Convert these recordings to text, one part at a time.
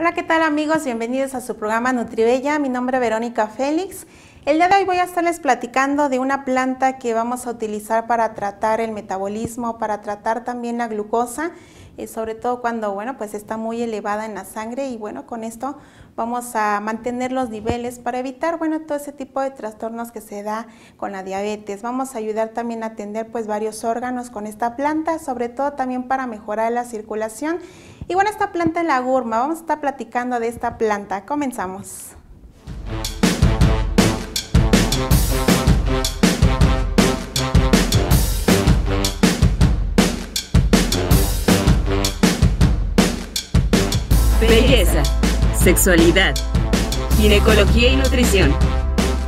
Hola, ¿qué tal amigos? Bienvenidos a su programa Nutribella. Mi nombre es Verónica Félix. El día de hoy voy a estarles platicando de una planta que vamos a utilizar para tratar el metabolismo, para tratar también la glucosa, eh, sobre todo cuando, bueno, pues está muy elevada en la sangre y bueno, con esto vamos a mantener los niveles para evitar, bueno, todo ese tipo de trastornos que se da con la diabetes. Vamos a ayudar también a atender pues varios órganos con esta planta, sobre todo también para mejorar la circulación y bueno, esta planta en la gurma. Vamos a estar platicando de esta planta. Comenzamos. Belleza, sexualidad, ginecología y nutrición.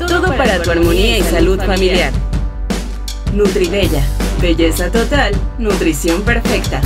Todo para tu armonía y salud familiar. Nutribella, belleza total, nutrición perfecta.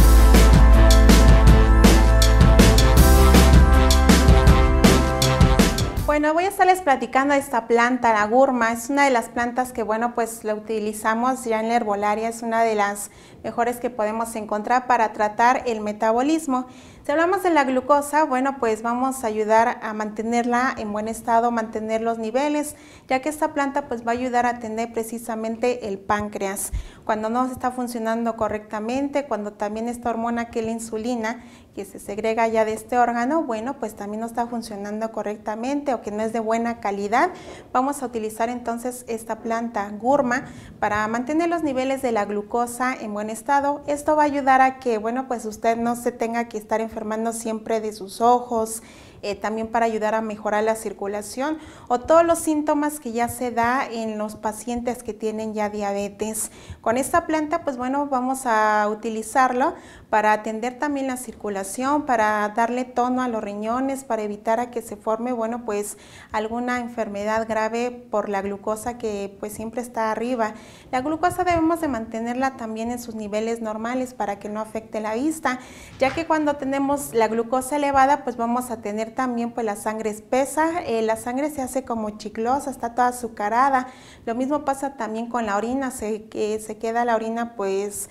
Bueno, voy a estarles platicando de esta planta, la gurma. Es una de las plantas que, bueno, pues la utilizamos ya en la herbolaria. Es una de las mejores que podemos encontrar para tratar el metabolismo. Si hablamos de la glucosa, bueno, pues vamos a ayudar a mantenerla en buen estado, mantener los niveles, ya que esta planta pues va a ayudar a tener precisamente el páncreas. Cuando no está funcionando correctamente, cuando también esta hormona que es la insulina, que se segrega ya de este órgano, bueno, pues también no está funcionando correctamente o que no es de buena calidad, vamos a utilizar entonces esta planta gurma para mantener los niveles de la glucosa en buen estado. Esto va a ayudar a que, bueno, pues usted no se tenga que estar enfermo enfermando siempre de sus ojos, eh, también para ayudar a mejorar la circulación o todos los síntomas que ya se da en los pacientes que tienen ya diabetes. Con esta planta, pues bueno, vamos a utilizarlo para atender también la circulación, para darle tono a los riñones, para evitar a que se forme, bueno, pues alguna enfermedad grave por la glucosa que pues siempre está arriba. La glucosa debemos de mantenerla también en sus niveles normales para que no afecte la vista, ya que cuando tenemos la glucosa elevada, pues vamos a tener también pues la sangre espesa, pesa. Eh, la sangre se hace como chiclosa, está toda azucarada. Lo mismo pasa también con la orina, se, se queda la orina pues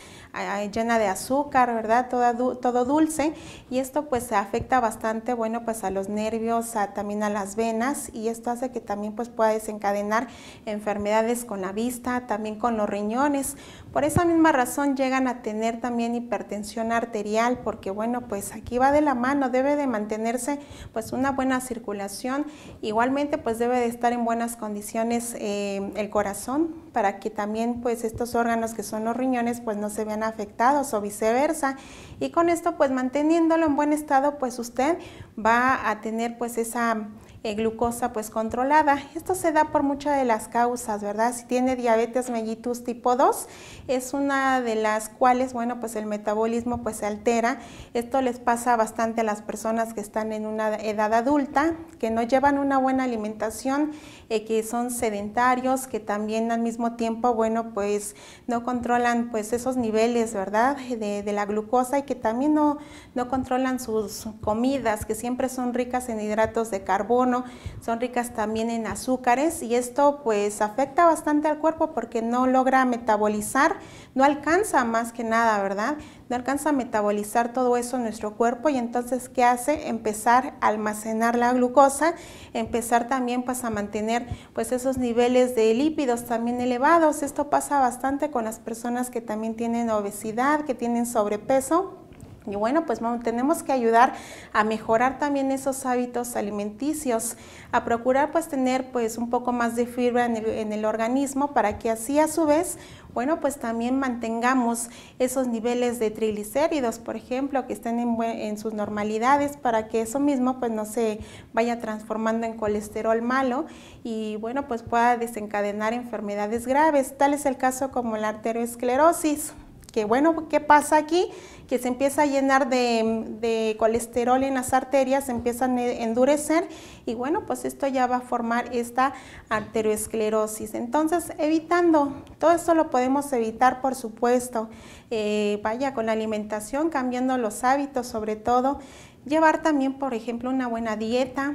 llena de azúcar, ¿verdad? Todo, todo dulce y esto pues afecta bastante, bueno, pues a los nervios, también a las venas y esto hace que también pues pueda desencadenar enfermedades con la vista, también con los riñones. Por esa misma razón llegan a tener también hipertensión arterial, porque bueno, pues aquí va de la mano, debe de mantenerse pues una buena circulación, igualmente pues debe de estar en buenas condiciones eh, el corazón, para que también pues estos órganos que son los riñones pues no se vean afectados o viceversa. Y con esto pues manteniéndolo en buen estado pues usted va a tener pues esa eh, glucosa pues controlada. Esto se da por muchas de las causas, ¿verdad? Si tiene diabetes mellitus tipo 2, es una de las cuales, bueno, pues el metabolismo pues se altera. Esto les pasa bastante a las personas que están en una edad adulta, que no llevan una buena alimentación, eh, que son sedentarios, que también al mismo tiempo, bueno, pues no controlan pues esos niveles, ¿verdad? De, de la glucosa y que también no, no controlan sus comidas, que siempre son ricas en hidratos de carbono, son ricas también en azúcares y esto pues afecta bastante al cuerpo porque no logra metabolizar, no alcanza más que nada, ¿verdad? No alcanza a metabolizar todo eso en nuestro cuerpo y entonces ¿qué hace? Empezar a almacenar la glucosa, empezar también pues a mantener pues esos niveles de lípidos también elevados. Esto pasa bastante con las personas que también tienen obesidad, que tienen sobrepeso y bueno, pues tenemos que ayudar a mejorar también esos hábitos alimenticios, a procurar pues tener pues un poco más de fibra en el, organismo para que así a su vez bueno, pues también mantengamos esos niveles de triglicéridos, por ejemplo, que estén en, en, sus normalidades para que eso mismo pues no se vaya transformando en colesterol malo y bueno, pues pueda desencadenar enfermedades graves. Tal es el caso como la arteriosclerosis que bueno, ¿qué pasa aquí? Que se empieza a llenar de, colesterol en las arterias, se empiezan a endurecer y bueno, pues esto ya va a formar esta arteriosclerosis. Entonces, evitando, todo esto lo podemos evitar, por supuesto, eh, vaya con la alimentación, cambiando los hábitos sobre todo, llevar también, por ejemplo, una buena dieta,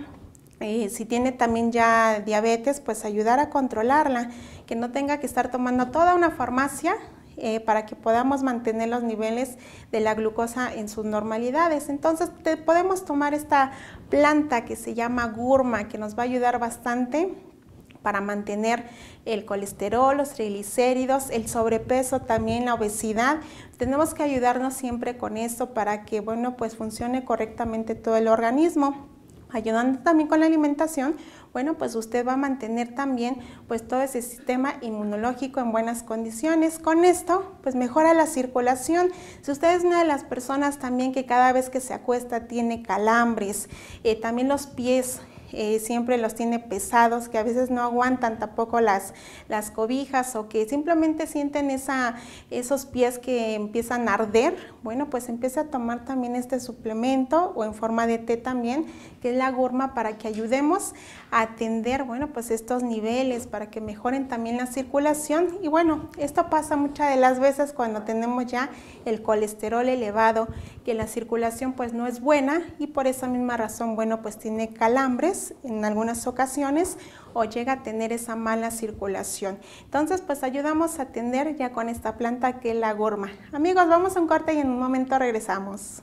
eh, si tiene también ya diabetes, pues ayudar a controlarla, que no tenga que estar tomando toda una farmacia eh, para que podamos mantener los niveles de la glucosa en sus normalidades. Entonces podemos tomar esta planta que se llama gurma, que nos va a ayudar bastante para mantener el colesterol, los triglicéridos, el sobrepeso, también la obesidad. Tenemos que ayudarnos siempre con esto para que, bueno, pues funcione correctamente todo el organismo, ayudando también con la alimentación bueno, pues usted va a mantener también pues todo ese sistema inmunológico en buenas condiciones. Con esto, pues mejora la circulación. Si usted es una de las personas también que cada vez que se acuesta tiene calambres, eh, también los pies eh, siempre los tiene pesados, que a veces no aguantan tampoco las, las cobijas o que simplemente sienten esa, esos pies que empiezan a arder, bueno, pues empieza a tomar también este suplemento o en forma de té también, que es la gurma, para que ayudemos a atender, bueno, pues estos niveles, para que mejoren también la circulación. Y bueno, esto pasa muchas de las veces cuando tenemos ya el colesterol elevado, que la circulación pues no es buena y por esa misma razón, bueno, pues tiene calambres en algunas ocasiones, o llega a tener esa mala circulación. Entonces, pues ayudamos a atender ya con esta planta que es la gorma. Amigos, vamos a un corte y en un momento regresamos.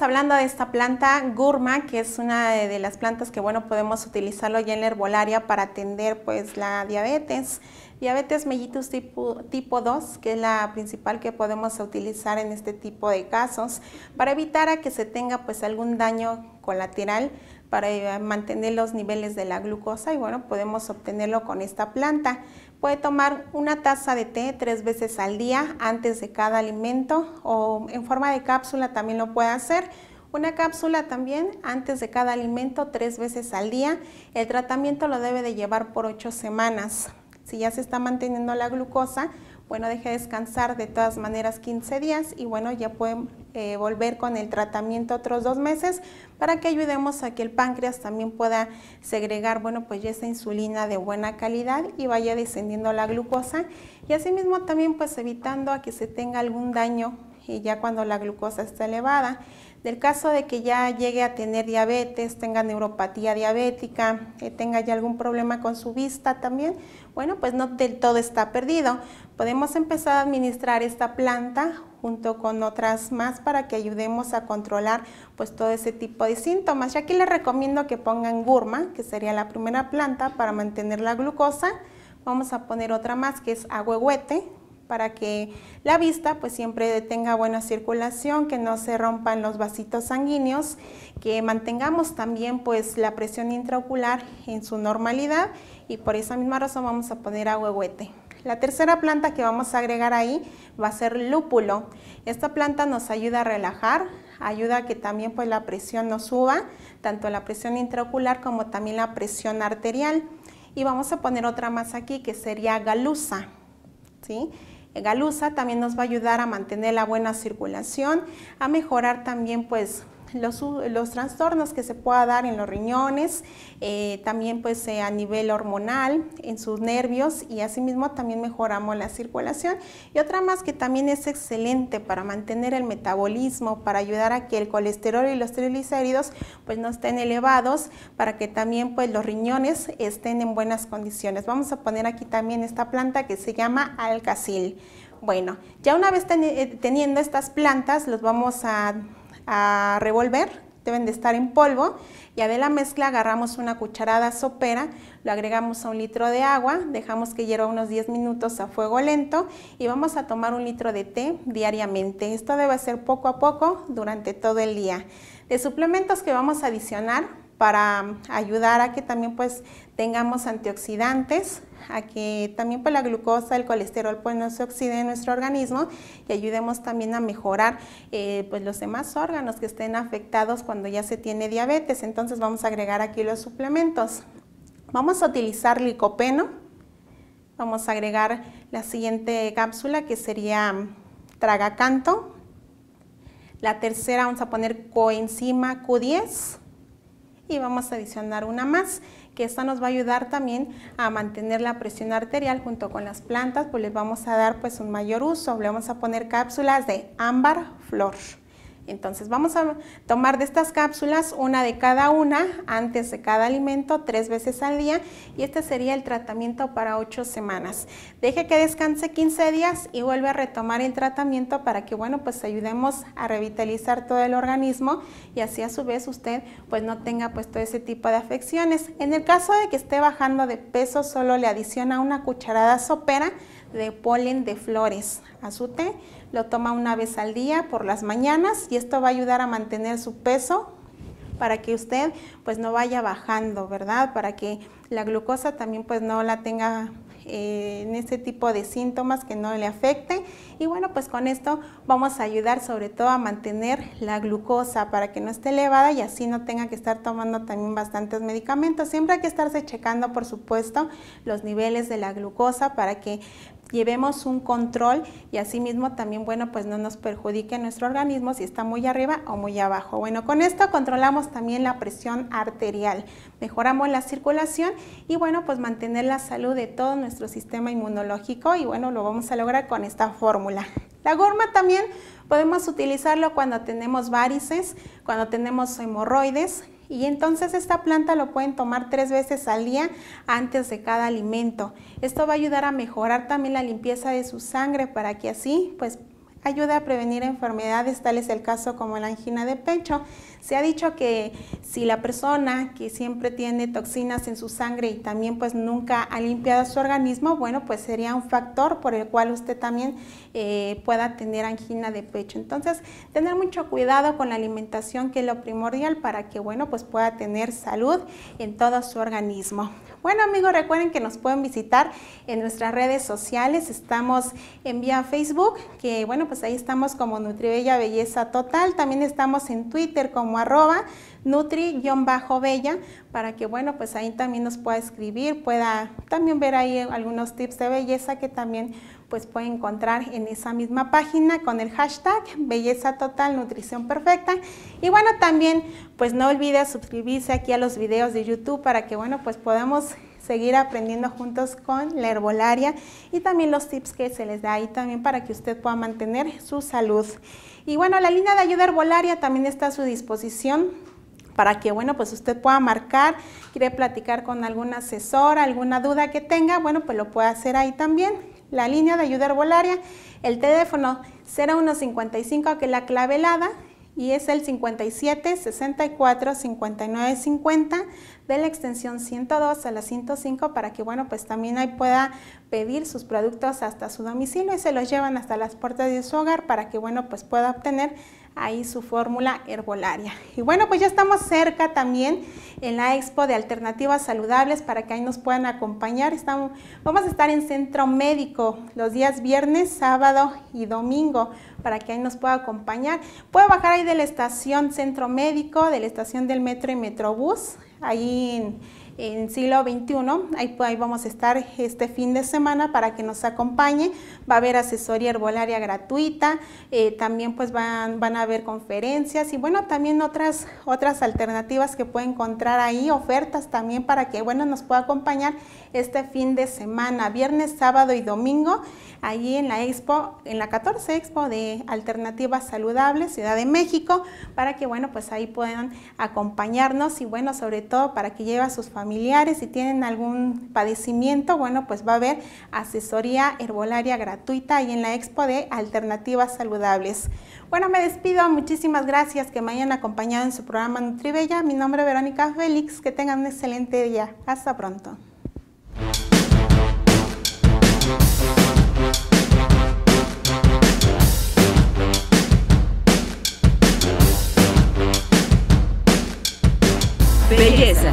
hablando de esta planta gurma, que es una de, las plantas que bueno podemos utilizarlo ya en la herbolaria para atender pues la diabetes. Diabetes mellitus tipo, tipo 2, que es la principal que podemos utilizar en este tipo de casos, para evitar a que se tenga pues algún daño colateral para eh, mantener los niveles de la glucosa y bueno, podemos obtenerlo con esta planta. Puede tomar una taza de té tres veces al día antes de cada alimento o en forma de cápsula también lo puede hacer. Una cápsula también antes de cada alimento tres veces al día. El tratamiento lo debe de llevar por ocho semanas. Si ya se está manteniendo la glucosa, bueno, deje descansar de todas maneras 15 días y bueno, ya pueden eh, volver con el tratamiento otros dos meses para que ayudemos a que el páncreas también pueda segregar, bueno, pues ya esa insulina de buena calidad y vaya descendiendo la glucosa y asimismo también pues evitando a que se tenga algún daño y ya cuando la glucosa está elevada. Del caso de que ya llegue a tener diabetes, tenga neuropatía diabética, eh, tenga ya algún problema con su vista también, bueno, pues no del todo está perdido. Podemos empezar a administrar esta planta junto con otras más para que ayudemos a controlar pues todo ese tipo de síntomas. Y aquí les recomiendo que pongan gurma, que sería la primera planta para mantener la glucosa. Vamos a poner otra más que es agüehuete, para que la vista pues siempre tenga buena circulación, que no se rompan los vasitos sanguíneos, que mantengamos también pues la presión intraocular en su normalidad y por esa misma razón vamos a poner agüehuete. La tercera planta que vamos a agregar ahí va a ser lúpulo. Esta planta nos ayuda a relajar, ayuda a que también pues la presión no suba, tanto la presión intraocular como también la presión arterial. Y vamos a poner otra más aquí que sería galusa, ¿sí? galusa también nos va a ayudar a mantener la buena circulación, a mejorar también pues los, trastornos que se pueda dar en los riñones, eh, también pues eh, a nivel hormonal, en sus nervios y asimismo también mejoramos la circulación. Y otra más que también es excelente para mantener el metabolismo, para ayudar a que el colesterol y los triglicéridos pues no estén elevados, para que también pues los riñones estén en buenas condiciones. Vamos a poner aquí también esta planta que se llama alcacil. Bueno, ya una vez eh, teniendo estas plantas, los vamos a a revolver, deben de estar en polvo. Ya de la mezcla agarramos una cucharada sopera, lo agregamos a un litro de agua, dejamos que hierva unos 10 minutos a fuego lento y vamos a tomar un litro de té diariamente. Esto debe ser poco a poco durante todo el día. De suplementos que vamos a adicionar para ayudar a que también pues tengamos antioxidantes, a que también pues la glucosa, el colesterol pues no se oxide en nuestro organismo y ayudemos también a mejorar eh, pues los demás órganos que estén afectados cuando ya se tiene diabetes. Entonces vamos a agregar aquí los suplementos. Vamos a utilizar licopeno. Vamos a agregar la siguiente cápsula que sería tragacanto. La tercera vamos a poner coenzima Q10 y vamos a adicionar una más, que esta nos va a ayudar también a mantener la presión arterial junto con las plantas, pues les vamos a dar pues un mayor uso, le vamos a poner cápsulas de ámbar flor. Entonces vamos a tomar de estas cápsulas una de cada una antes de cada alimento tres veces al día y este sería el tratamiento para ocho semanas. Deje que descanse 15 días y vuelve a retomar el tratamiento para que bueno pues ayudemos a revitalizar todo el organismo y así a su vez usted pues no tenga puesto ese tipo de afecciones. En el caso de que esté bajando de peso solo le adiciona una cucharada sopera de polen de flores a su té lo toma una vez al día por las mañanas y esto va a ayudar a mantener su peso para que usted pues no vaya bajando, ¿verdad? Para que la glucosa también pues no la tenga eh, en ese tipo de síntomas que no le afecte. Y bueno, pues con esto vamos a ayudar sobre todo a mantener la glucosa para que no esté elevada y así no tenga que estar tomando también bastantes medicamentos. Siempre hay que estarse checando, por supuesto, los niveles de la glucosa para que llevemos un control y asimismo también, bueno, pues no nos perjudique nuestro organismo si está muy arriba o muy abajo. Bueno, con esto controlamos también la presión arterial, mejoramos la circulación y bueno, pues mantener la salud de todo nuestro sistema inmunológico y bueno, lo vamos a lograr con esta fórmula. La gorma también podemos utilizarlo cuando tenemos varices, cuando tenemos hemorroides, y entonces esta planta lo pueden tomar tres veces al día antes de cada alimento. Esto va a ayudar a mejorar también la limpieza de su sangre para que así pues ayude a prevenir enfermedades tales el caso como la angina de pecho. Se ha dicho que si la persona que siempre tiene toxinas en su sangre y también pues nunca ha limpiado su organismo, bueno, pues sería un factor por el cual usted también eh, pueda tener angina de pecho. Entonces, tener mucho cuidado con la alimentación que es lo primordial para que, bueno, pues pueda tener salud en todo su organismo. Bueno amigos, recuerden que nos pueden visitar en nuestras redes sociales, estamos en vía Facebook, que bueno, pues ahí estamos como Nutribella Belleza Total, también estamos en Twitter como arroba nutri-bella para que bueno pues ahí también nos pueda escribir pueda también ver ahí algunos tips de belleza que también pues puede encontrar en esa misma página con el hashtag belleza total nutrición perfecta y bueno también pues no olvide suscribirse aquí a los videos de youtube para que bueno pues podamos seguir aprendiendo juntos con la herbolaria y también los tips que se les da ahí también para que usted pueda mantener su salud. Y bueno, la línea de ayuda herbolaria también está a su disposición para que, bueno, pues usted pueda marcar, quiere platicar con algún asesor, alguna duda que tenga, bueno, pues lo puede hacer ahí también. La línea de ayuda herbolaria, el teléfono 0155, que es la clavelada, y es el 57 64 59 50 de la extensión 102 a la 105 para que bueno pues también ahí pueda pedir sus productos hasta su domicilio y se los llevan hasta las puertas de su hogar para que bueno pues pueda obtener ahí su fórmula herbolaria. Y bueno, pues ya estamos cerca también en la expo de alternativas saludables para que ahí nos puedan acompañar. Estamos, vamos a estar en centro médico los días viernes, sábado y domingo para que ahí nos pueda acompañar. Puede bajar ahí de la estación centro médico, de la estación del metro y metrobús, ahí en en siglo XXI. Ahí, vamos a estar este fin de semana para que nos acompañe. Va a haber asesoría herbolaria gratuita, eh, también pues van, van a haber conferencias y bueno, también otras, otras alternativas que puede encontrar ahí, ofertas también para que bueno, nos pueda acompañar este fin de semana, viernes, sábado y domingo, allí en la expo, en la 14 expo de alternativas saludables, Ciudad de México, para que bueno, pues ahí puedan acompañarnos y bueno, sobre todo para que lleve a sus familiares, si tienen algún padecimiento, bueno, pues va a haber asesoría herbolaria gratuita y en la expo de alternativas saludables. Bueno, me despido, muchísimas gracias que me hayan acompañado en su programa Nutribella. Mi nombre es Verónica Félix, que tengan un excelente día. Hasta pronto. Belleza